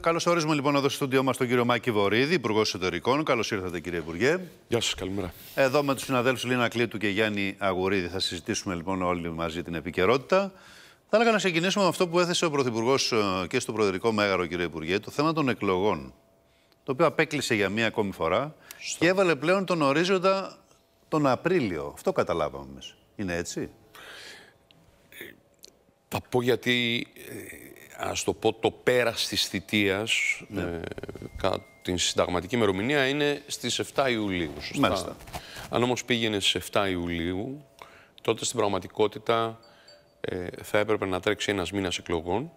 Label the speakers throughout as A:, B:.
A: Καλώ ορίζουμε λοιπόν εδώ στο στούντιό μας τον κύριο Μάκη Βορύδη, Υπουργός Εσωτερικών. Καλώς ήρθατε, κύριε Υπουργέ. Γεια σας, καλημέρα. Εδώ με τους συναδέλφους Λίνα Κλήτου και Γιάννη Αγουρίδη θα συζητήσουμε λοιπόν όλοι μαζί την επικαιρότητα. Θα έλεγα να ξεκινήσουμε με αυτό που έθεσε ο Πρωθυπουργός ε, και στο Προεδρικό Μέγαρο, κύριε Υπουργέ, το θέμα των εκλογών. Το οποίο απέκλεισε για μία ακόμη φορά και έβαλε πλέον τον ορίζοντα τον Απρίλιο. Αυτό καταλάβαμε εμείς.
B: Είναι έτσι. Ε, θα πω γιατί ε, ας το πω, το πέρας της θητείας ναι. ε, κατά την συνταγματική ημερομηνία είναι στις 7 Ιουλίου. Σωστά. Μάλιστα. Αν όμως πήγαινε στις 7 Ιουλίου, τότε στην πραγματικότητα ε, θα έπρεπε να τρέξει ένας μήνας εκλογών.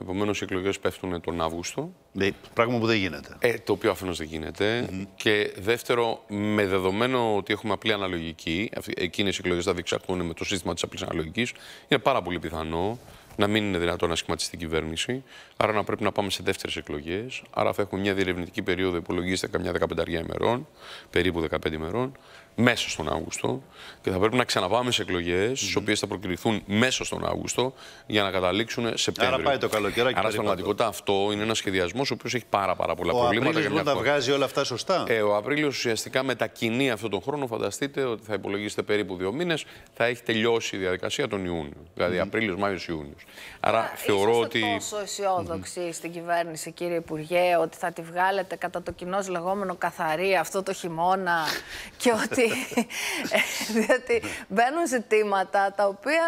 B: Επομένως, οι εκλογές πέφτουν τον Αύγουστο. Ναι, πράγμα που δεν γίνεται. Ε, το οποίο αφενός δεν γίνεται. Και δεύτερο, με δεδομένο ότι έχουμε απλή αναλογική, εκείνες οι εκλογές θα διεξαχθούν με το σύστημα της απλής αναλογικής, είναι πάρα πολύ πιθανό να μην είναι δυνατόν να σχηματιστεί η κυβέρνηση. Άρα να πρέπει να πάμε σε δεύτερες εκλογές. Άρα θα έχουμε μια διερευνητική περίοδο, υπολογίστε καμιά 15 ημερών, περίπου 15 ημερών μέσα στον Αύγουστο και θα πρέπει να ξαναπάμε σε εκλογές, mm -hmm. τις οποίες θα προκληθούν μέσα στον Αύγουστο για να καταλήξουν Σεπτέμβριο. Άρα πάει το καλοκαίρι Άρα στην πραγματικότητα αυτό είναι ένας σχεδιασμός ο οποίος έχει πάρα, πάρα πολλά ο προβλήματα. Και Απρίλιος τα βγάζει όλα αυτά σωστά. Ε, ο Απρίλιος ουσιαστικά μετακινεί αυτόν τον χρόνο. Φανταστείτε ότι θα υπολογίσετε περίπου δύο μήνες, θα έχει τελειώσει η διαδικασία τον Ιούνιο. Δηλαδή mm -hmm. Απρίλιος, Μάιος, Ιούνιος. Άρα θεωρώ ότι. τόσο
C: αισιόδοξοι mm -hmm. στην κυβέρνηση, κύριε Υπουργέ, ότι θα τη βγάλετε κατά το κοινός λεγόμενο καθαρή αυτό το χειμώνα και ότι διότι, διότι μπαίνουν ζητήματα τα οποία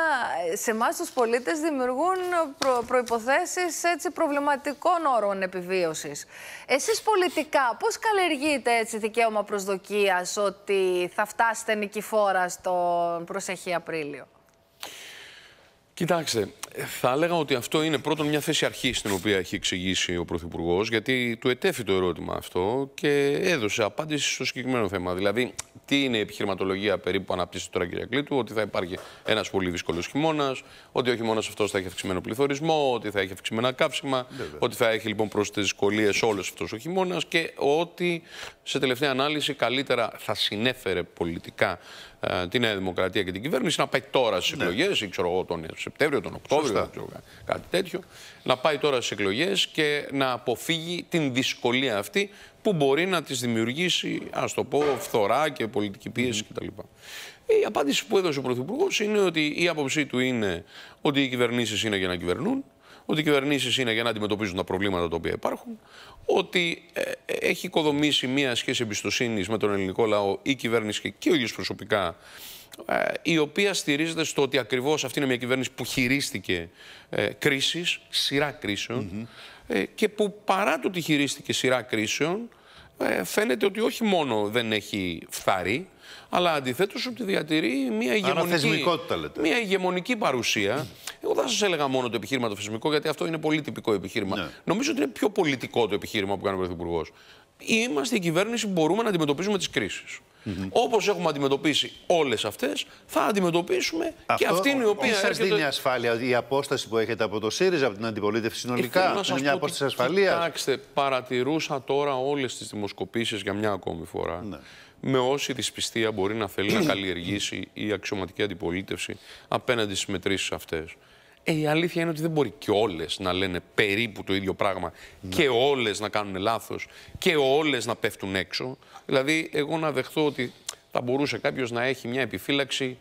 C: σε εμάς τους πολίτες δημιουργούν προ, προϋποθέσεις προβληματικών όρων επιβίωσης. Εσείς πολιτικά πώς καλλιεργείτε έτσι, δικαίωμα προσδοκίας ότι θα φτάσετε νικηφόρα στον προσεχή Απρίλιο.
B: Κοιτάξτε, θα έλεγα ότι αυτό είναι πρώτον μια θέση αρχής στην οποία έχει εξηγήσει ο Πρωθυπουργός, γιατί του ετέφη το ερώτημα αυτό και έδωσε απάντηση στο συγκεκριμένο θέμα. Δηλαδή, αυτή είναι η επιχειρηματολογία περίπου που αναπτύσσει τώρα η Κλήτου, ότι θα υπάρχει ένας πολύ δύσκολος χειμώνας, ότι ο χειμώνας αυτός θα έχει αυξημένο πληθωρισμό, ότι θα έχει αυξημένα καύσιμα, ότι θα έχει λοιπόν πρόσθετε δυσκολίες όλος αυτός ο χειμώνας και ότι σε τελευταία ανάλυση καλύτερα θα συνέφερε πολιτικά ε, τη Νέα Δημοκρατία και την κυβέρνηση να πάει τώρα στις εκλογέ, ναι. ξέρω εγώ τον Σεπτέμβριο, τον Οκτώβριο, ξέρω, κάτι τέτοιο, να πάει τώρα στις εκλογές και να αποφύγει την δυσκολία αυτή που μπορεί να τις δημιουργήσει, ας το πω, φθορά και πολιτική πίεση κτλ. Η απάντηση που έδωσε ο Πρωθυπουργός είναι ότι η άποψή του είναι ότι οι κυβερνήσεις είναι για να κυβερνούν, ότι οι κυβερνήσεις είναι για να αντιμετωπίζουν τα προβλήματα τα οποία υπάρχουν, ότι ε, έχει οικοδομήσει μια σχέση εμπιστοσύνης με τον ελληνικό λαό η κυβέρνηση και ο ίδιος προσωπικά, ε, η οποία στηρίζεται στο ότι ακριβώς αυτή είναι μια κυβέρνηση που χειρίστηκε ε, κρίσεις, σειρά κρίσεων. Ε, και που παρά το ότι χειρίστηκε σειρά κρίσεων, ε, φαίνεται ότι όχι μόνο δεν έχει φθαρεί, αλλά αντιθέτως ότι διατηρεί μια ηγεμονική, μια ηγεμονική παρουσία. Εγώ δεν σας έλεγα μόνο το επιχείρημα το θεσμικό, γιατί αυτό είναι πολύ τυπικό επιχείρημα. Ναι. Νομίζω ότι είναι πιο πολιτικό το επιχείρημα που κάνει ο Πρωθυπουργός. Είμαστε η κυβέρνηση που μπορούμε να αντιμετωπίζουμε τις κρίσεις. Mm-hmm. Όπως Όπω έχουμε αντιμετωπίσει όλες αυτές, θα αντιμετωπίσουμε και αυτήν η οποία. Σας έρχεται... δίνει
A: ασφάλεια η απόσταση που έχετε από το ΣΥΡΙΖΑ, από την αντιπολίτευση συνολικά. Είναι μια απόσταση ασφαλείας.
B: Κοιτάξτε, παρατηρούσα τώρα όλες τις δημοσκοπήσεις για μια ακόμη φορά. Ναι. Με όση δυσπιστία μπορεί να θέλει να καλλιεργήσει η αξιωματική αντιπολίτευση απέναντι στις μετρήσεις αυτές. Ε, η αλήθεια είναι ότι δεν μπορεί και όλες να λένε περίπου το ίδιο πράγμα ναι. και όλες να κάνουν λάθος και όλες να πέφτουν έξω. Δηλαδή, εγώ να δεχτώ ότι θα μπορούσε κάποιος να έχει μια επιφύλαξη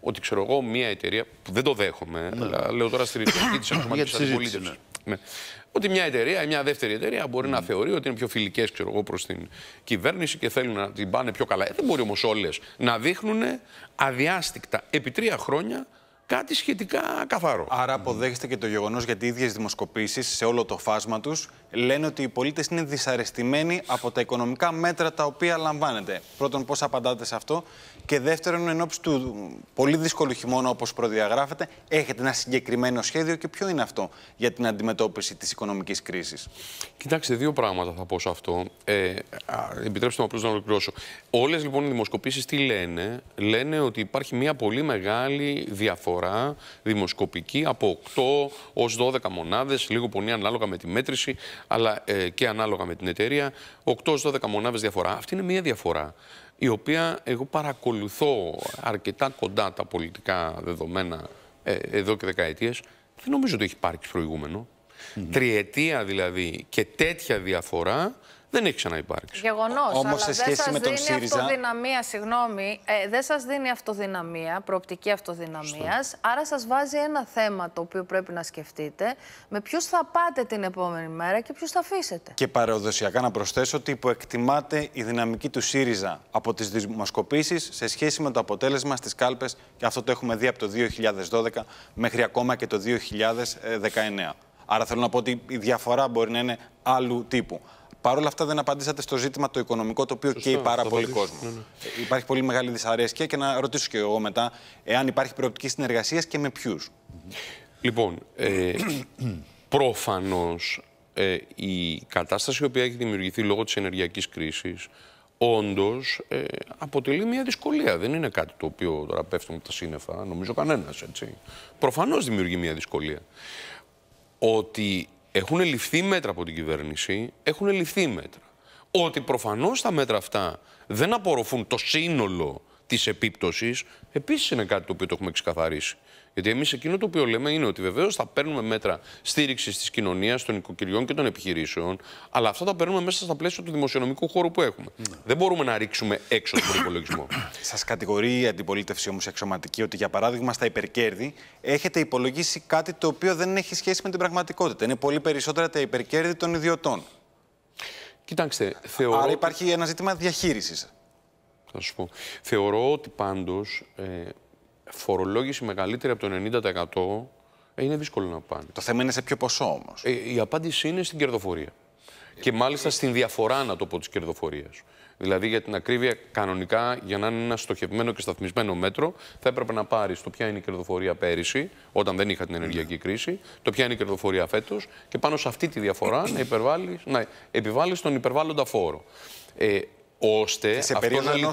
B: ότι ξέρω εγώ μια εταιρεία που δεν το δέχομαι, ναι. αλλά λέω τώρα στη ρητορική της ναι. αντιπολίτευσης. Ότι μια εταιρεία ή μια δεύτερη εταιρεία μπορεί να θεωρεί ότι είναι πιο φιλικές προς την κυβέρνηση και θέλουν να την πάνε πιο καλά. Ε, δεν μπορεί όμως όλες να δείχνουν αδιάστηκτα επί τρία χρόνια κάτι σχετικά καθαρό. Άρα, αποδέχεστε και το γεγονός γιατί οι ίδιες δημοσκοπήσεις σε όλο το
D: φάσμα τους λένε ότι οι πολίτες είναι δυσαρεστημένοι από τα οικονομικά μέτρα τα οποία λαμβάνετε. Πρώτον, πώς απαντάτε σε αυτό. Και δεύτερον, εν ώψη του πολύ δύσκολου χειμώνα, όπως προδιαγράφεται, έχετε ένα συγκεκριμένο σχέδιο και ποιο είναι αυτό για την αντιμετώπιση της οικονομικής
B: κρίσης. Κοιτάξτε, δύο πράγματα θα πω σε αυτό. Ε, επιτρέψτε μου απλώς να ολοκληρώσω. Όλες λοιπόν οι δημοσκοπήσεις τι λένε, λένε ότι υπάρχει μια πολύ μεγάλη διαφορά δημοσκοπική από 8 ω 12 μονάδες, λίγο πολύ ανάλογα με τη μέτρηση, αλλά ε, και ανάλογα με την εταιρεία. 8 ω 12 μονάδες διαφορά. Αυτή είναι μια διαφορά η οποία εγώ παρακολουθώ αρκετά κοντά τα πολιτικά δεδομένα ε, εδώ και δεκαετίες, δεν νομίζω ότι έχει υπάρξει προηγούμενο. Τριετία δηλαδή και τέτοια διαφορά δεν έχει ξαναυπάρξει.
C: Γεγονός. Όμως σε σχέση με τον ΣΥΡΙΖΑ. Αυτοδυναμία, συγγνώμη, ε, δεν σας δίνει αυτοδυναμία, προοπτική αυτοδυναμίας. Άρα σας βάζει ένα θέμα το οποίο πρέπει να σκεφτείτε. Με ποιους θα πάτε την επόμενη μέρα και ποιους θα αφήσετε.
D: Και παραδοσιακά να προσθέσω ότι υποεκτιμάται η δυναμική του ΣΥΡΙΖΑ από τις δημοσκοπήσεις σε σχέση με το αποτέλεσμα στις κάλπες. Και αυτό το έχουμε δει από το 2012 μέχρι ακόμα και το 2019. Άρα θέλω να πω ότι η διαφορά μπορεί να είναι άλλου τύπου. Παρ' όλα αυτά δεν απαντήσατε στο ζήτημα το οικονομικό, το οποίο καίει πάρα πολύ κόσμο. Ναι, ναι. Ε, Υπάρχει πολύ μεγάλη δυσαρέσκεια και να ρωτήσω και εγώ μετά, εάν υπάρχει προοπτική
B: συνεργασίας και με ποιους. Λοιπόν, ε, προφανώς ε, η κατάσταση η οποία έχει δημιουργηθεί λόγω της ενεργειακής κρίσης όντως, ε, αποτελεί μια δυσκολία. Δεν είναι κάτι το οποίο τώρα πέφτουν από τα σύννεφα, νομίζω κανένας. έτσι. δημιουργεί μια δυσκολία. Ότι έχουν ληφθεί μέτρα από την κυβέρνηση, έχουν ληφθεί μέτρα. Ότι προφανώς τα μέτρα αυτά δεν απορροφούν το σύνολο της επίπτωσης, επίσης είναι κάτι το οποίο το έχουμε ξεκαθαρίσει. Γιατί εμείς εκείνο το οποίο λέμε είναι ότι βεβαίως θα παίρνουμε μέτρα στήριξης της κοινωνίας, των οικοκυριών και των επιχειρήσεων, αλλά αυτά τα παίρνουμε μέσα στα πλαίσια του δημοσιονομικού χώρου που έχουμε. Ναι. Δεν μπορούμε να ρίξουμε έξω τον προπολογισμό. Σας κατηγορεί η αντιπολίτευση όμως εξωματική ότι, για παράδειγμα, στα
D: υπερκέρδη έχετε υπολογίσει κάτι το οποίο δεν έχει σχέση με την πραγματικότητα. Είναι πολύ περισσότερα τα υπερκέρδη των ιδιωτών.
B: Κοιτάξτε, θεωρώ. Άρα
D: υπάρχει ένα ζήτημα διαχείρισης.
B: Θα σου πω. Θεωρώ ότι πάντως. Ε, φορολόγηση μεγαλύτερη από το 90% ε, είναι δύσκολο να πάνε. Το θέμα είναι σε ποιο ποσό όμως. Ε, η απάντηση είναι στην κερδοφορία. Και μάλιστα στην διαφορά, να το πω, της κερδοφορίας. Δηλαδή, για την ακρίβεια, κανονικά, για να είναι ένα στοχευμένο και σταθμισμένο μέτρο, θα έπρεπε να πάρεις το ποια είναι η κερδοφορία πέρυσι, όταν δεν είχα την ενεργειακή ναι. κρίση, το ποια είναι η κερδοφορία φέτος, και πάνω σε αυτή τη διαφορά να, να επιβάλλεις τον υπερβάλλοντα φόρο. Ε, ώστε. Και σε περίοδο ενός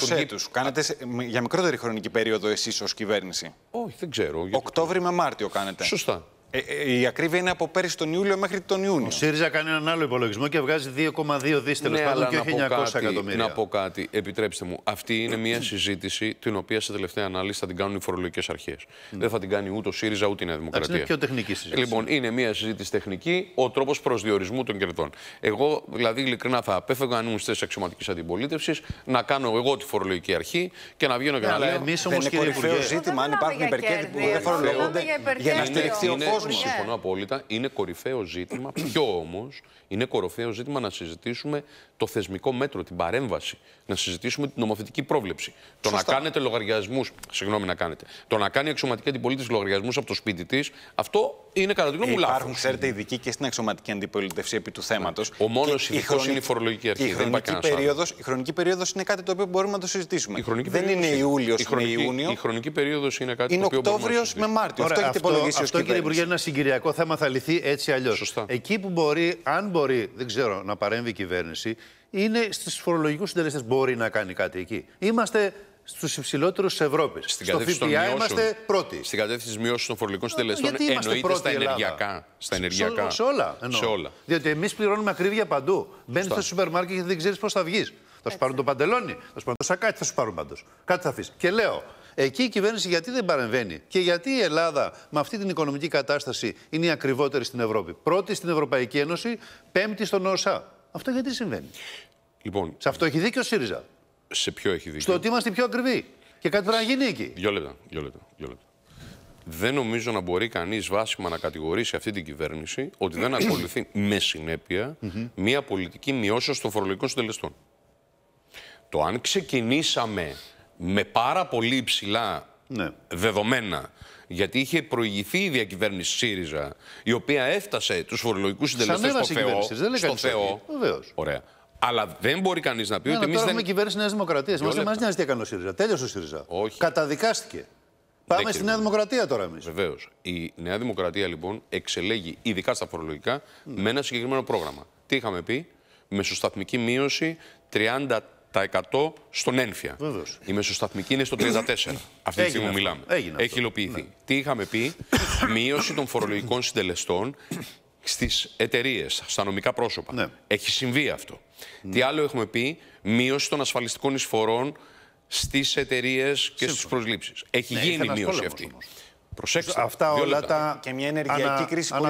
D: Κάνετε για μικρότερη χρονική περίοδο εσείς ως κυβέρνηση. Όχι, δεν ξέρω.
B: Οκτώβριο με Μάρτιο κάνετε. Σωστά.
D: Ε, ε, η ακρίβεια είναι από πέρυσι τον Ιούλιο μέχρι τον Ιούνιο. Ο ΣΥΡΙΖΑ
A: κάνει έναν άλλο υπολογισμό και βγάζει 2,2 δις τέλος πάντων και όχι 900 εκατομμύρια. Να
B: πω κάτι, επιτρέψτε μου. Αυτή είναι μια συζήτηση την οποία σε τελευταία ανάλυση θα την κάνουν οι φορολογικές αρχές. Mm. Ναι. Δεν θα την κάνει ούτε ο ΣΥΡΙΖΑ ούτε η Νέα Δημοκρατία. Είναι πιο τεχνική συζήτηση. Λοιπόν, είναι μια συζήτηση τεχνική, ο τρόπος προσδιορισμού των κερδών. Εγώ, δηλαδή, ειλικρινά θα απέφευγα αν ήμουν στις αξιωματικές αντιπολίτευσης να κάνω εγώ τη φορολογική αρχή και να βγαίνω και ναι, να λέω. Εμείς όμως, είναι κορυφαίο ζήτημα αν υπάρχουν που δεν φορολογούνται για να στηριχθεί ο κόσμο. Συμφωνώ απόλυτα. Είναι κορυφαίο ζήτημα. Ποιο όμως είναι κορυφαίο ζήτημα να συζητήσουμε το θεσμικό μέτρο, την παρέμβαση, να συζητήσουμε την νομοθετική πρόβλεψη. Το να κάνετε λογαριασμούς. Συγγνώμη να κάνετε. Το να κάνει η αξιωματική αντιπολίτευση λογαριασμούς από το σπίτι της, αυτό είναι κατά τη γνώμη μου λάθο. Υπάρχουν, λάθος. ξέρετε, ειδικοί και στην αξιωματική αντιπολίτευση επί του θέματος. Ο μόνος ειδικός είναι η φορολογική αρχή. Η χρονική,
D: περίοδος, η χρονική περίοδος είναι κάτι το
B: οποίο μπορούμε να το συζητήσουμε. Η χρονική δεν είναι Ιούλιος, Η Ιούνιο. Η χρονική περίοδος είναι κάτι είναι το οποίο. Οκτώβριος με Μάρτιο. Αυτό έχει υπολογίσει Αυτό, κύριε Υπουργέ, είναι
A: ένα συγκυριακό θέμα, θα λυθεί έτσι αλλιώς. Εκεί που μπορεί, αν μπορεί, δεν ξέρω, να παρέμβει η κυβέρνηση είναι στους φορολογικούς συντελεστές. Μπορεί να κάνει κάτι εκεί. Είμαστε στους υψηλότερους της Ευρώπης. Στην Στο ΦΠΑ είμαστε
B: πρώτοι. Στην κατεύθυνση της μείωση των φορολογικών ε, συντελεστών εννοείται στα ενεργειακά. Στα ενεργειακά. Σε, όλα, σε όλα.
A: Διότι εμείς πληρώνουμε ακρίβεια παντού. Μπαίνεις στο σούπερ μάρκετ και δεν ξέρεις πώς θα βγεις. Θα σου πάρουν το παντελόνι, θα σου πάρουν το σακάκι, θα σου πάρουν πάντως. Κάτι θα αφήσεις. Και λέω, Εκεί η κυβέρνηση γιατί δεν παρεμβαίνει και γιατί η Ελλάδα με αυτή την οικονομική κατάσταση είναι η ακριβότερη στην Ευρώπη. Πρώτη στην Ευρωπαϊκή Ένωση, πέμπτη στον ΩΣΑ. Αυτό γιατί συμβαίνει. Λοιπόν, σε αυτό έχει δίκιο ο ΣΥΡΙΖΑ.
B: Σε ποιο έχει δίκιο.
A: Στο ότι είμαστε πιο ακριβοί. Και κάτι πρέπει να γίνει εκεί.
B: Δυο λεπτά. Δεν νομίζω να μπορεί κανείς βάσιμα να κατηγορήσει αυτή την κυβέρνηση ότι δεν ακολουθεί με συνέπεια μία πολιτική μειώσεως των φορολογικών συντελεστών. Το αν ξεκινήσαμε με πάρα πολύ υψηλά ναι. δεδομένα γιατί είχε προηγηθεί η διακυβέρνηση ΣΥΡΙΖΑ, η οποία έφτασε τους φορολογικούς συντελεστέ στο Θεό. Δεν στο Θεό. Ωραία. Αλλά δεν μπορεί κανείς να πει ναι, ότι εμεί. δεν... έχουμε
A: κυβέρνηση Νέας Δημοκρατίας. Μα δεν μας νοιάζει τι έκανε ο ΣΥΡΙΖΑ. Τέλειωσε ο ΣΥΡΙΖΑ. Όχι. Καταδικάστηκε. Πάμε στη Νέα Δημοκρατία
B: τώρα εμείς. Βεβαίως. Η Νέα Δημοκρατία λοιπόν εξελέγει, ειδικά στα φορολογικά, με ένα συγκεκριμένο πρόγραμμα. Τι είχαμε πει, μεσοσταθμική μείωση 34 τα 100 στον ένφια. Βεβαίως. Η μεσοσταθμική είναι στο 34. Αυτή τη στιγμή μιλάμε. Έγινε Έχει υλοποιηθεί. Ναι. Τι είχαμε πει, μείωση των φορολογικών συντελεστών στις εταιρείες, στα νομικά πρόσωπα. Ναι. Έχει συμβεί αυτό. Ναι. Τι άλλο έχουμε πει, μείωση των ασφαλιστικών εισφορών στις εταιρείες και στις προσλήψεις. Έχει γίνει η μείωση αυτή. Προσέξτε.
D: Αυτά όλα τα. Και μια ενεργειακή ανα... κρίση που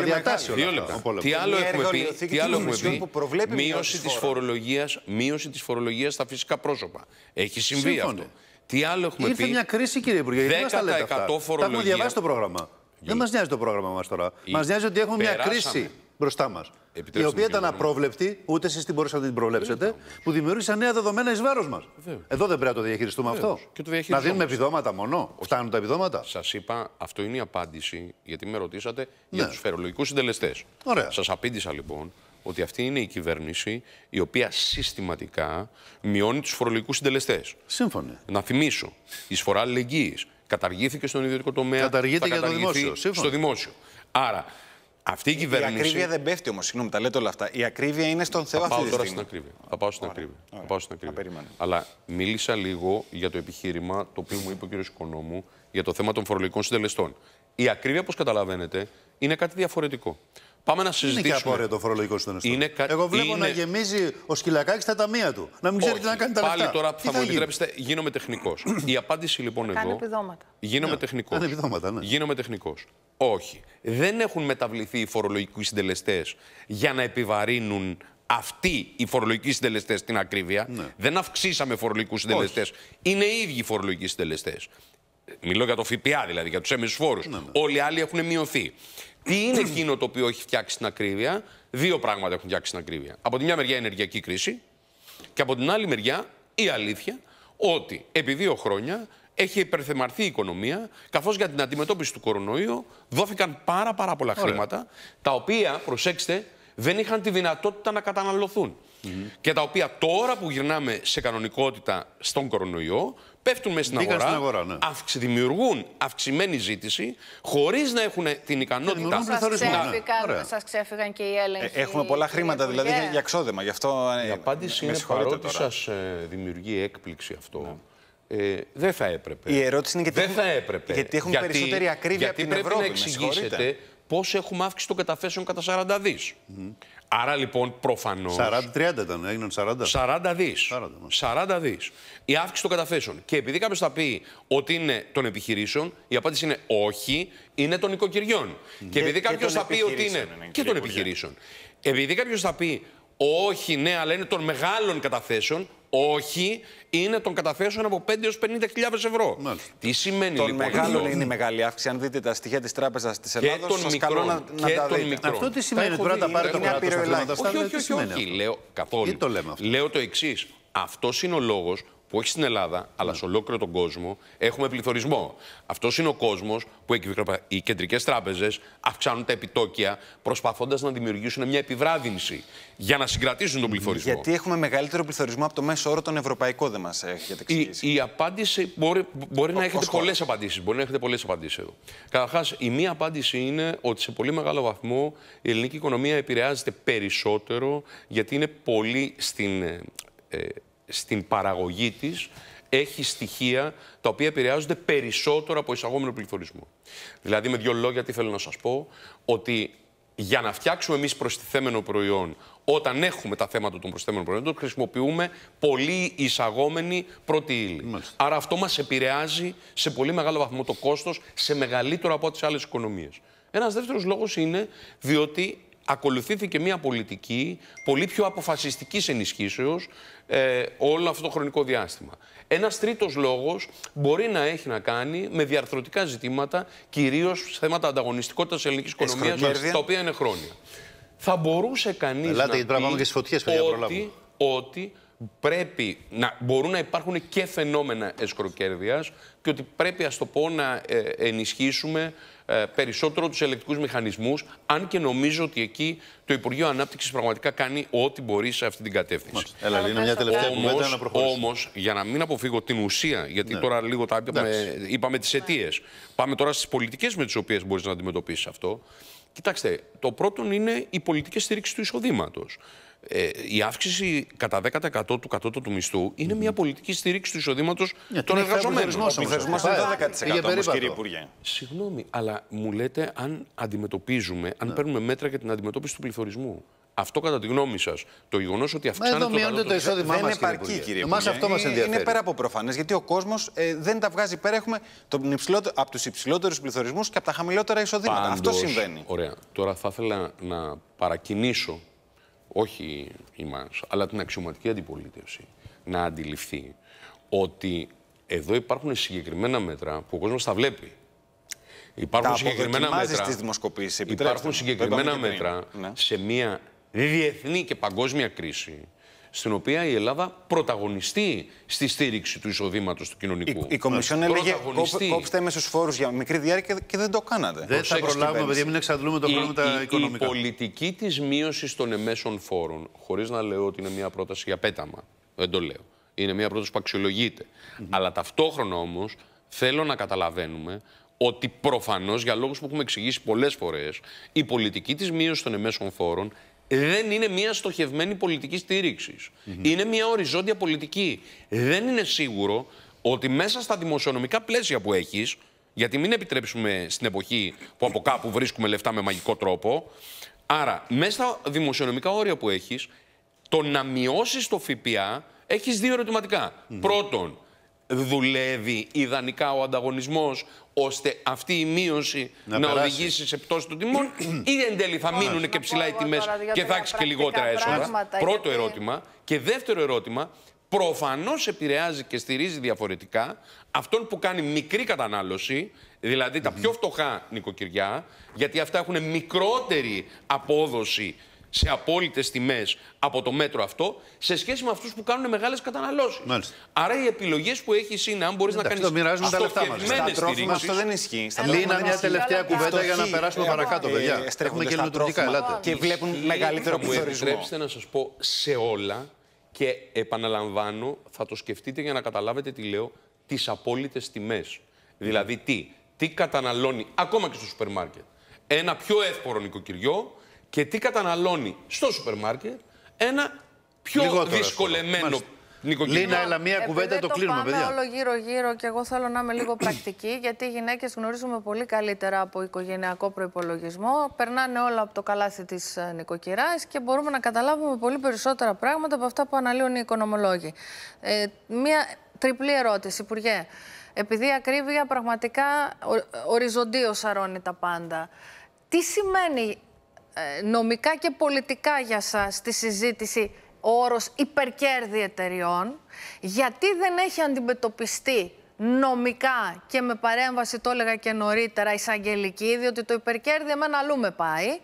D: Δύο λεπτά. Τι άλλο έχουμε πει.
B: Τι άλλο έχουμε πει. Μείωση τη φορολογίας, μείωση της φορολογίας στα φυσικά πρόσωπα. Έχει συμβεί αυτό. Τι άλλο έχουμε πει. Ήρθε μια
A: κρίση, κύριε Υπουργέ. 10% φορολογία. Τα έχουμε διαβάσει το πρόγραμμα. Δεν μας νοιάζει το πρόγραμμα μας τώρα. Μας νοιάζει ότι έχουμε μια κρίση μπροστά μας. Η οποία ήταν απρόβλεπτη, ούτε εσείς την μπορούσατε να την προβλέψετε, ναι, ναι. που δημιούργησαν νέα δεδομένα εις βάρος μας. Εδώ δεν πρέπει να το διαχειριστούμε αυτό. το να δίνουμε επιδόματα μόνο. Όχι. Φτάνουν τα επιδόματα. Σας είπα,
B: αυτό είναι η απάντηση, γιατί με ρωτήσατε ναι. για τους φερολογικούς συντελεστές. Σας απήντησα λοιπόν ότι αυτή είναι η κυβέρνηση η οποία συστηματικά μειώνει τους φορολογικούς συντελεστές. Σύμφωνα. Να θυμίσω, η εισφορά αλληλεγγύης καταργήθηκε στον ιδιωτικό τομέα. Καταργείται για το δημόσιο. Στο δημόσιο. Άρα αυτή η κυβέρνηση. ακρίβεια δεν
D: πέφτει όμως. Συγγνώμη, τα λέτε όλα αυτά. Η ακρίβεια είναι στον Θεό αυτή τη στιγμή. Τώρα στην
B: ακρίβεια. Θα πάω στην ακρίβεια. Ωραία. Θα πάω στην ακρίβεια. Αλλά μίλησα λίγο για το επιχείρημα το οποίο μου είπε ο κ. Οικονόμου για το θέμα των φορολογικών συντελεστών. Η ακρίβεια, όπως καταλαβαίνετε, είναι κάτι διαφορετικό. Πάμε να συζητήσουμε. Είναι και απόρριτο το φορολογικό Εγώ βλέπω να
A: γεμίζει ο Σκυλακάκη τα ταμεία του. Να μην ξέρει τι να κάνει τα λεφτά. Πάλι τώρα θα, θα μου επιτρέψετε,
B: γίνομαι τεχνικός. Η απάντηση λοιπόν εδώ. επιδόματα. Γίνομαι ναι, τεχνικός. Ναι. Γίνομαι τεχνικός. Όχι. Δεν έχουν μεταβληθεί οι φορολογικοί συντελεστές για να επιβαρύνουν αυτοί οι φορολογικοί συντελεστές την ακρίβεια. Ναι. Δεν αυξήσαμε φορολογικούς συντελεστές. Είναι οι ίδιοι φορολογικοί συντελεστές. Μιλώ για το ΦΠΑ δηλαδή, για τους έμεσους φόρους. Ναι, ναι. Όλοι οι άλλοι έχουν μειωθεί. Τι είναι εκείνο το οποίο έχει φτιάξει την ακρίβεια. Δύο πράγματα έχουν φτιάξει την ακρίβεια. Από τη μια μεριά η ενεργειακή κρίση και από την άλλη μεριά η αλήθεια ότι επί δύο χρόνια έχει υπερθεμαρθεί η οικονομία, καθώς για την αντιμετώπιση του κορονοϊού δόθηκαν πάρα πάρα πολλά χρήματα, τα οποία, προσέξτε, δεν είχαν τη δυνατότητα να καταναλωθούν. Mm-hmm. Και τα οποία τώρα που γυρνάμε σε κανονικότητα στον κορονοϊό, πέφτουν μέσα στην αγορά, στην ναι. δημιουργούν αυξημένη ζήτηση, χωρίς να έχουν την ικανότητα. σας, ξέφυγαν,
C: σας ξέφυγαν και οι έλεγχοι. Ε, έχουμε πολλά
B: χρήματα δηλαδή για, για ξόδεμα. Γι' αυτό. Ε, Η απάντηση ε, είναι παρότι σα δημιουργεί έκπληξη αυτό. Ε, δεν θα έπρεπε. Η ερώτηση είναι γιατί, δεν θα έπρεπε. γιατί έχουν περισσότερη ακρίβεια γιατί από την Ευρώπη. Γιατί πρέπει να εξηγήσετε πως έχουμε αύξηση των καταθέσεων κατά 40 δις. Mm. Άρα λοιπόν προφανώς. 40-30 ήταν, έγιναν 40. 40 δι. 40, δις. Η αύξηση των καταθέσεων. Και επειδή κάποιος θα πει ότι είναι των επιχειρήσεων, η απάντηση είναι όχι, είναι των οικοκυριών. Και, και επειδή κάποιο θα πει ότι είναι. είναι και των επιχειρήσεων. Επειδή κάποιος θα πει όχι, ναι, αλλά είναι των μεγάλων καταθέσεων. Όχι, είναι των καταθέσεων από 5 έω 50.000 ευρώ. Μάλιστα. Τι σημαίνει λοιπόν Των μεγάλων είναι η μεγάλη αύξηση.
D: Αν δείτε τα στοιχεία της Τράπεζας της
B: Ελλάδα, των μικρών να, και τα δείτε. Αυτό τι σημαίνει, τώρα να πάρει το κράτο. Όχι, όχι, όχι, λέω καθόλου. Λέω το εξής. Αυτός είναι ο λόγος που όχι στην Ελλάδα, αλλά σε ολόκληρο τον κόσμο, έχουμε πληθωρισμό. Αυτός είναι ο κόσμος που οι κεντρικές τράπεζες αυξάνουν τα επιτόκια, προσπαθώντας να δημιουργήσουν μια επιβράδυνση για να συγκρατήσουν τον πληθωρισμό. Γιατί
D: έχουμε μεγαλύτερο πληθωρισμό από το μέσο όρο, τον ευρωπαϊκό, δεν μας
B: έχετε εξηγήσει. Η, απάντηση μπορεί, μπορεί να έχετε πολλές απαντήσεις. Μπορεί να έχετε πολλές απαντήσεις εδώ. Καταρχάς, η μία απάντηση είναι ότι σε πολύ μεγάλο βαθμό η ελληνική οικονομία επηρεάζεται περισσότερο γιατί είναι πολύ στην. Ε, ε, στην παραγωγή της έχει στοιχεία τα οποία επηρεάζονται περισσότερο από εισαγόμενο πληθωρισμό. Δηλαδή, με δύο λόγια, τι θέλω να σας πω, ότι για να φτιάξουμε εμείς προστιθέμενο προϊόν, όταν έχουμε τα θέματα των προστιθέμενων προϊόντων, χρησιμοποιούμε πολύ εισαγόμενη πρώτη ύλη. Άρα αυτό μας επηρεάζει σε πολύ μεγάλο βαθμό το κόστος σε μεγαλύτερο από τις άλλες οικονομίες. Ένας δεύτερος λόγος είναι διότι ακολουθήθηκε μια πολιτική πολύ πιο αποφασιστικής ενισχύσεως ε, όλο αυτό το χρονικό διάστημα. Ένας τρίτος λόγος μπορεί να έχει να κάνει με διαρθρωτικά ζητήματα, κυρίως θέματα ανταγωνιστικότητας της ελληνικής οικονομίας, τα οποία είναι χρόνια. Θα μπορούσε κανείς να πει ότι, ότι πρέπει να μπορούν να υπάρχουν και φαινόμενα εσκροκέρδειας και ότι πρέπει, ας το πω, να ε, ενισχύσουμε ε, περισσότερο τους ελεκτικούς μηχανισμούς, αν και νομίζω ότι εκεί το Υπουργείο Ανάπτυξης πραγματικά κάνει ό,τι μπορεί σε αυτή την κατεύθυνση. Έλα, είναι μια τελευταία όμως, να Όμως, για να μην αποφύγω την ουσία, γιατί ναι. τώρα λίγο τα είπαμε, είπαμε τις αιτίες. Πάμε τώρα στις πολιτικές με τις οποίες μπορείς να αντιμετωπίσεις αυτό. Κοιτάξτε, το πρώτο είναι η πολιτική στήριξη του εισοδήματος. Ε, η αύξηση κατά 10% του κατώτατου μισθού είναι mm -hmm. μια πολιτική στήριξη του εισοδήματος yeah, ναι, των εργαζομένων. Ο πληθωρισμό είναι 10% ε, κύριε Υπουργέ. Συγγνώμη, αλλά μου λέτε αν αντιμετωπίζουμε, αν yeah. Ναι. παίρνουμε μέτρα για την αντιμετώπιση του πληθωρισμού. Αυτό κατά τη γνώμη σας, το γεγονός ότι αυξάνεται το μειώνεται το εισόδημά μα. Δεν επαρκεί, κύριε Εμάς αυτό μας ενδιαφέρει. Είναι πέρα από
D: προφανές, γιατί ο κόσμος ε, δεν τα βγάζει πέρα. Έχουμε υψηλότερο, από τους υψηλότερους πληθωρισμούς και από τα χαμηλότερα εισοδήματα. αυτό συμβαίνει.
B: Ωραία. Τώρα θα ήθελα να παρακινήσω όχι εμάς, αλλά την αξιωματική αντιπολίτευση να αντιληφθεί ότι εδώ υπάρχουν συγκεκριμένα μέτρα που ο κόσμος τα βλέπει. Υπάρχουν τα συγκεκριμένα μέτρα, υπάρχουν συγκεκριμένα μέτρα ναι. σε μια διεθνή και παγκόσμια κρίση στην οποία η Ελλάδα πρωταγωνιστεί στη στήριξη του εισοδήματος του κοινωνικού. Η, η Κομισιόν έλεγε κόψτε
D: μέσου φόρους για μικρή διάρκεια και δεν το κάνατε. Δεν θα προλάβουμε,
B: παιδιά, μην εξαντλούμε το πρόβλημα τα οικονομικά. Η πολιτική της μείωσης των εμέσων φόρων, χωρίς να λέω ότι είναι μια πρόταση για πέταμα, δεν το λέω. Είναι μια πρόταση που αξιολογείται. Αλλά ταυτόχρονα όμως θέλω να καταλαβαίνουμε ότι προφανώς για λόγους που έχουμε εξηγήσει πολλές φορές, η πολιτική της μείωσης των εμέσων φόρων δεν είναι μια στοχευμένη πολιτική στήριξης. Είναι μια οριζόντια πολιτική. Δεν είναι σίγουρο ότι μέσα στα δημοσιονομικά πλαίσια που έχεις, γιατί μην επιτρέψουμε στην εποχή που από κάπου βρίσκουμε λεφτά με μαγικό τρόπο. Άρα, μέσα στα δημοσιονομικά όρια που έχεις, το να μειώσεις το ΦΠΑ έχεις δύο ερωτηματικά. Πρώτον, δουλεύει ιδανικά ο ανταγωνισμός ώστε αυτή η μείωση να, οδηγήσει σε πτώση των τιμών ή εν τέλει θα μείνουν και ψηλά οι τιμές και θα έχεις και λιγότερα έσοδα. Πρώτο ερώτημα. Και δεύτερο ερώτημα, προφανώς επηρεάζει και στηρίζει διαφορετικά αυτόν που κάνει μικρή κατανάλωση, δηλαδή τα πιο φτωχά νοικοκυριά, γιατί αυτά έχουν μικρότερη απόδοση σε απόλυτες τιμές από το μέτρο αυτό σε σχέση με αυτούς που κάνουν μεγάλες καταναλώσεις. Άρα οι επιλογές που έχεις είναι αν μπορείς να κάνει. Το μοιράζουμε τα λεφτά μας. Στα τρόφιμα αυτό δεν ισχύει. Στα Λίνα, μια τελευταία κουβέντα για να περάσουμε παρακάτω, ε, παιδιά. Έχουμε και λειτουργικά, ελάτε. Και βλέπουν μεγαλύτερο πληθωρισμό. Μου επιτρέψτε να σας πω σε όλα και επαναλαμβάνω, θα το σκεφτείτε για να καταλάβετε τι λέω, τις απόλυτες τιμές. Δηλαδή τι, τι καταναλώνει ακόμα και στο σούπερ μάρκετ. Ένα πιο εύπορο νοικοκυριό και τι καταναλώνει στο σούπερ μάρκετ ένα πιο Λιγότερο, δυσκολεμένο Αυτό. Λίνα, έλα, μία κουβέντα το, το κλείνουμε, παιδιά. Πάμε
C: όλο γύρω-γύρω και εγώ θέλω να είμαι λίγο πρακτική, γιατί οι γυναίκες γνωρίζουμε πολύ καλύτερα από οικογενειακό προπολογισμό. Περνάνε όλα από το καλάθι της ε, νοικοκυράς και μπορούμε να καταλάβουμε πολύ περισσότερα πράγματα από αυτά που αναλύουν οι οικονομολόγοι. Ε, μία τριπλή ερώτηση, Υπουργέ. Επειδή η ακρίβεια πραγματικά οριζοντίως αρώνει τα πάντα. Τι σημαίνει ε, νομικά και πολιτικά για σας τη συζήτηση ο όρος υπερκέρδη εταιριών, γιατί δεν έχει αντιμετωπιστεί νομικά και με παρέμβαση, το έλεγα και νωρίτερα, εισαγγελική, διότι το υπερκέρδη εμένα αλλού με πάει.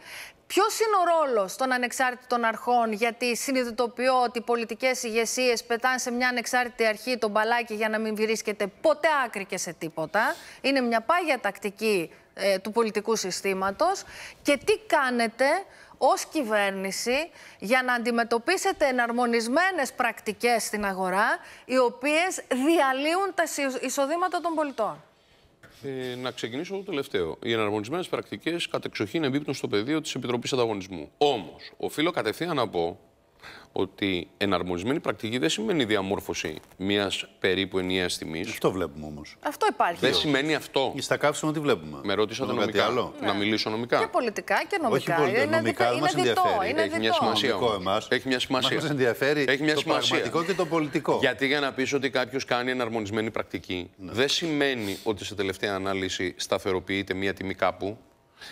C: Ποιος είναι ο ρόλος των ανεξάρτητων αρχών, γιατί συνειδητοποιώ ότι οι πολιτικές ηγεσίες πετάνε σε μια ανεξάρτητη αρχή τον μπαλάκι για να μην βρίσκεται ποτέ άκρη και σε τίποτα. Είναι μια πάγια τακτική ε, του πολιτικού συστήματος. Και τι κάνετε ως κυβέρνηση για να αντιμετωπίσετε εναρμονισμένες πρακτικές στην αγορά οι οποίες διαλύουν τα εισοδήματα των πολιτών.
B: Ε, να ξεκινήσω το τελευταίο. Οι εναρμονισμένες πρακτικές κατεξοχήν εμπίπτουν στο πεδίο της Επιτροπής Ανταγωνισμού. Όμως, οφείλω κατευθείαν να πω ότι εναρμονισμένη πρακτική δεν σημαίνει διαμόρφωση μιας περίπου ενιαίας τιμής. Αυτό βλέπουμε όμως.
C: Αυτό υπάρχει. Δεν σημαίνει
B: αυτό. Στα καύσιμα τι βλέπουμε. Με ρώτησατε νομικά. Άλλο. Να ναι. μιλήσω νομικά. Και
C: πολιτικά και νομικά. Όχι πολιτικά. Νομικά μα ενδιαφέρει. Είναι Έχει μια
B: σημασία. Εμάς. Έχει μια σημασία. Μας ενδιαφέρει Έχει μια το σημασία. πραγματικό και το
A: πολιτικό. Γιατί
B: για να πεις ότι κάποιος κάνει εναρμονισμένη πρακτική ναι. δεν σημαίνει ότι σε τελευταία ανάλυση σταθεροποιείται μια τιμή κάπου.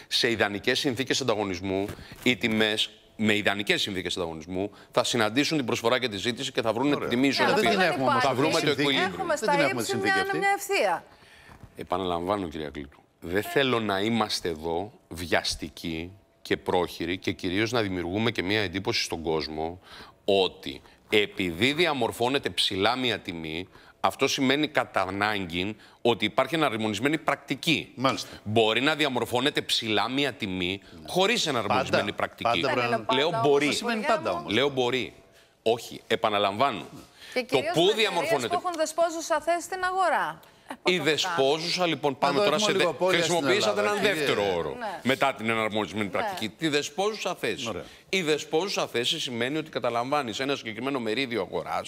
B: Σε ιδανικές συνθήκες ανταγωνισμού οι τιμές με ιδανικές συνθήκες ανταγωνισμού θα συναντήσουν την προσφορά και τη ζήτηση και θα βρουν ε, την τιμή ισορροπία. Δεν έχουμε Θα βρούμε το εκπολίτριο. Έχουμε στα ύψη μια, μια ευθεία. Επαναλαμβάνω, κυρία Κλήτου. Δεν θέλω να είμαστε εδώ βιαστικοί και πρόχειροι και κυρίως να δημιουργούμε και μια εντύπωση στον κόσμο ότι επειδή διαμορφώνεται ψηλά μια τιμή, αυτό σημαίνει κατά ανάγκη ότι υπάρχει εναρμονισμένη πρακτική. Μάλιστα. Μπορεί να διαμορφώνεται ψηλά μία τιμή χωρίς εναρμονισμένη πρακτική. Πάντα, Λέω μπορεί. πάντα όμως. Λέω μπορεί. Όχι, επαναλαμβάνω.
A: Και το πού διαμορφώνεται. που έχουν
C: δεσπόζουσα θέση στην αγορά.
B: Η ε, δεσπόζουσα, λοιπόν, πάμε τώρα σε. Δε... Χρησιμοποιήσατε έναν δεύτερο όρο ναι. μετά την εναρμονισμένη ναι. πρακτική. Τη δεσπόζουσα θέση. Η δεσπόζουσα θέση σημαίνει ότι καταλαμβάνεις ένα συγκεκριμένο μερίδιο αγοράς,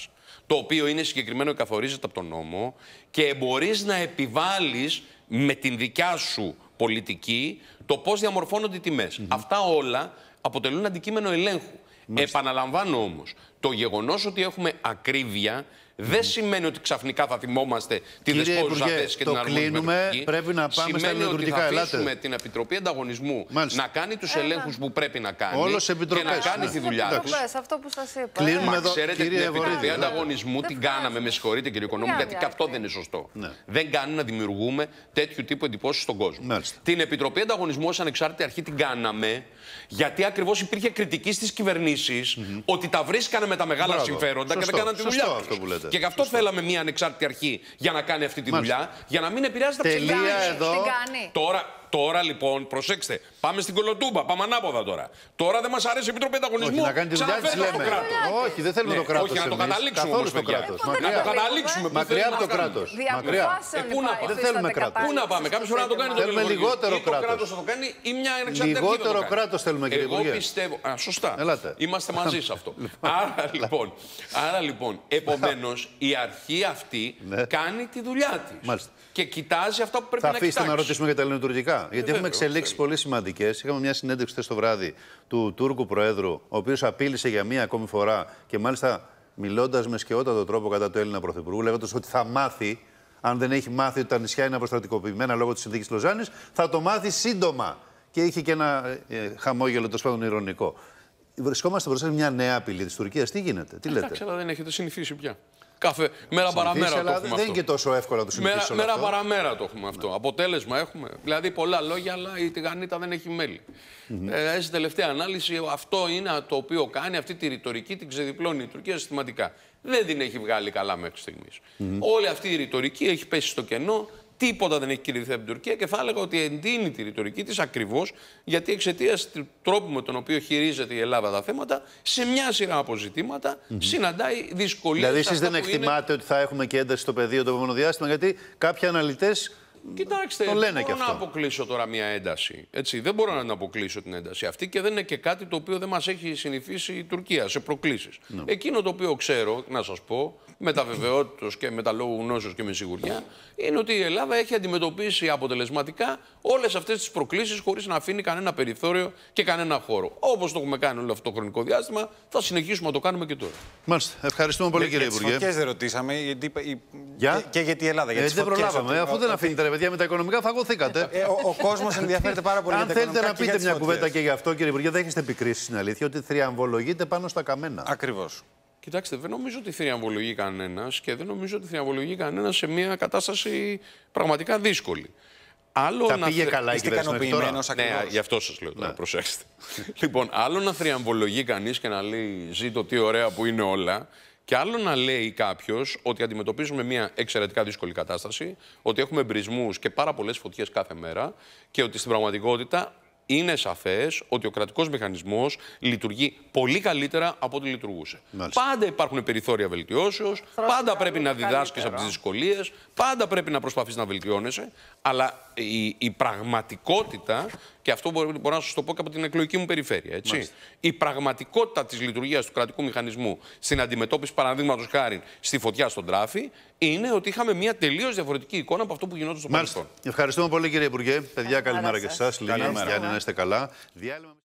B: το οποίο είναι συγκεκριμένο και καθορίζεται από τον νόμο, και μπορείς να επιβάλλεις με την δικιά σου πολιτική το πώς διαμορφώνονται οι τιμές. Αυτά όλα αποτελούν αντικείμενο ελέγχου. Επαναλαμβάνω όμως, το γεγονός ότι έχουμε ακρίβεια δεν σημαίνει ότι ξαφνικά θα θυμόμαστε τη δεσπόζουσα θέση και την κλείνουμε, Πρέπει να πάμε σημαίνει στα ότι θα αφήσουμε την Επιτροπή Ανταγωνισμού Μάλιστα. να κάνει τους ελέγχους που πρέπει να κάνει και να κάνει τη δουλειά τους.
C: Αυτό που σας είπα. Κλείνουμε εδώ, ξέρετε, την Επιτροπή Ανταγωνισμού
B: την κάναμε, με συγχωρείτε κύριε Οικονόμου, γιατί και αυτό δεν είναι σωστό. Ναι. Δεν κάνει να δημιουργούμε τέτοιου τύπου εντυπώσεις στον κόσμο. Την Επιτροπή Ανταγωνισμού ως ανεξάρτητη αρχή την κάναμε γιατί ακριβώς υπήρχε κριτική στις κυβερνήσεις ότι τα βρίσκανε με τα μεγάλα συμφέροντα και δεν κάνανε τη δουλειά. Αυτό που λέτε. Και γι' αυτό θέλαμε μια ανεξάρτητη αρχή για να κάνει αυτή τη δουλειά, για να μην επηρεάζεται τα ψηφιακά. Τελεία εδώ. Τώρα, Τώρα λοιπόν, προσέξτε, πάμε στην κολοτούμπα, πάμε ανάποδα τώρα. Τώρα δεν μας αρέσει η Επιτροπή Ανταγωνισμού. Όχι, να κάνει τη δουλειά της, λέμε. Όχι, δεν θέλουμε ναι. το κράτος. Όχι, να το καταλήξουμε. Καθόλου το κράτος. Να το καταλήξουμε. Μακριά από το κράτο. Μακριά. Ε, πού να πάμε. Δεν θέλουμε κράτο. Πού να πάμε. Κάποιος πρέπει να το κάνει. Θέλουμε λιγότερο κράτο. Το κράτος θα το κάνει ή μια εξαρτητή. Λιγότερο κράτος θέλουμε, κύριε Υπουργέ. Εγώ πιστεύω. Σωστά. Είμαστε μαζί σε αυτό. Λοιπόν. Άρα λοιπόν, λοιπόν επομένως η μια εξαρτητη λιγοτερο κρατο θελουμε και λιγοτερο αυτή α ναι. κάνει τη δουλειά της. Μάλιστα και κοιτάζει αυτό που πρέπει θα να κοιτάξει. Θα αφήσετε να ρωτήσουμε
A: για τα ελληνοτουρκικά. Ε, Γιατί έχουμε εξελίξει πολύ σημαντικές. Είχαμε μια συνέντευξη χθες το βράδυ του Τούρκου Προέδρου, ο οποίος απείλησε για μία ακόμη φορά και μάλιστα μιλώντας με σκαιότατο τρόπο κατά του Έλληνα Πρωθυπουργού, λέγοντας ότι θα μάθει, αν δεν έχει μάθει ότι τα νησιά είναι αποστρατικοποιημένα λόγω της συνθήκης Λοζάνης, θα το μάθει σύντομα. Και είχε και ένα ε, χαμόγελο τόσο πάντων ηρωνικό. Βρισκόμαστε μπροστά σε μια νέα απειλή της Τουρκίας. Τι γίνεται, τι λέτε. Εντάξει,
B: αλλά δεν έχετε συνηθίσει πια. Καφέ. Μέρα παραμέρα το έχουμε Δεν είναι και τόσο εύκολο το αυτό. μέρα παραμέρα το έχουμε ναι. αυτό. Αποτέλεσμα έχουμε. Δηλαδή πολλά λόγια, αλλά η τηγανίτα δεν έχει μέλη. Ε, τελευταία ανάλυση, αυτό είναι το οποίο κάνει, αυτή τη ρητορική την ξεδιπλώνει η Τουρκία συστηματικά. Δεν την έχει βγάλει καλά μέχρι Όλη αυτή η ρητορική έχει πέσει στο κενό, Τίποτα δεν έχει κυριωθεί από την Τουρκία και θα έλεγα ότι εντείνει τη ρητορική της ακριβώς γιατί εξαιτίας του τρόπου με τον οποίο χειρίζεται η Ελλάδα τα θέματα, σε μια σειρά από ζητήματα mm -hmm. συναντάει δυσκολίες. Δηλαδή, εσεί δεν εκτιμάτε είναι...
A: ότι θα έχουμε και ένταση στο πεδίο το επόμενο διάστημα, γιατί κάποιοι αναλυτές. Κοιτάξτε, δεν μπορώ αυτό. να
B: αποκλείσω τώρα μια ένταση. Έτσι, δεν μπορώ να αποκλείσω την ένταση αυτή και δεν είναι και κάτι το οποίο δεν μας έχει συνηθίσει η Τουρκία σε προκλήσεις. Ναι. Εκείνο το οποίο ξέρω, να σας πω, με τα βεβαιότητας και με τα λόγου γνώσεως και με σιγουριά, είναι ότι η Ελλάδα έχει αντιμετωπίσει αποτελεσματικά όλες αυτές τις προκλήσεις χωρίς να αφήνει κανένα περιθώριο και κανένα χώρο. Όπως το έχουμε κάνει όλο αυτό το χρονικό διάστημα, θα συνεχίσουμε να το κάνουμε και τώρα.
A: Μάλιστα. Ευχαριστούμε πολύ, ε, κύριε Υπουργέ. Για τι
B: ρωτήσαμε γιατί...
A: και, για τη Ελλάδα. Γιατί ε, δεν προλάβαμε. Αφού δεν αφήνετε ρε παιδιά με τα οικονομικά, φαγωθήκατε. Ε, ο ο κόσμος ενδιαφέρεται
B: πάρα πολύ. Αν θέλετε να πείτε μια κουβέντα
A: και γι' αυτό, κύριε Υπουργέ, δεν έχετε επικρίσεις στην αλήθεια ότι θριαμβολογείτε πάνω
B: στα καμένα. Ακριβώς. Κοιτάξτε, δεν νομίζω ότι θριαμβολογεί κανένας και δεν νομίζω ότι θριαμβολογεί κανένας σε μια κατάσταση πραγματικά δύσκολη. Άλλο να πήγε καλά Είστε ικανοποιημένο ακριβώς. Ναι, γι' αυτό σας λέω ναι. προσέξτε. λοιπόν, άλλο να θριαμβολογεί κανείς και να λέει ζήτω τι ωραία που είναι όλα. Και άλλο να λέει κάποιος ότι αντιμετωπίζουμε μια εξαιρετικά δύσκολη κατάσταση, ότι έχουμε μπρισμού και πάρα πολλές φωτιές κάθε μέρα και ότι στην πραγματικότητα είναι σαφές ότι ο κρατικός μηχανισμός λειτουργεί πολύ καλύτερα από ό,τι λειτουργούσε. Πάντα υπάρχουν περιθώρια βελτιώσεως, πάντα πρέπει να διδάσκεις από τις δυσκολίες, πάντα πρέπει να προσπαθείς να βελτιώνεσαι, αλλά η, η πραγματικότητα και αυτό μπορώ, να σας το πω και από την εκλογική μου περιφέρεια. Έτσι. Η πραγματικότητα της λειτουργίας του κρατικού μηχανισμού στην αντιμετώπιση, παραδείγματος χάρη, στη φωτιά στον τράφη είναι ότι είχαμε μια τελείως διαφορετική εικόνα από αυτό που γινόταν στο παρελθόν.
A: Ευχαριστούμε πολύ, κύριε Υπουργέ. Παιδιά, καλημέρα και εσά. Λίγα, να είστε
B: καλά.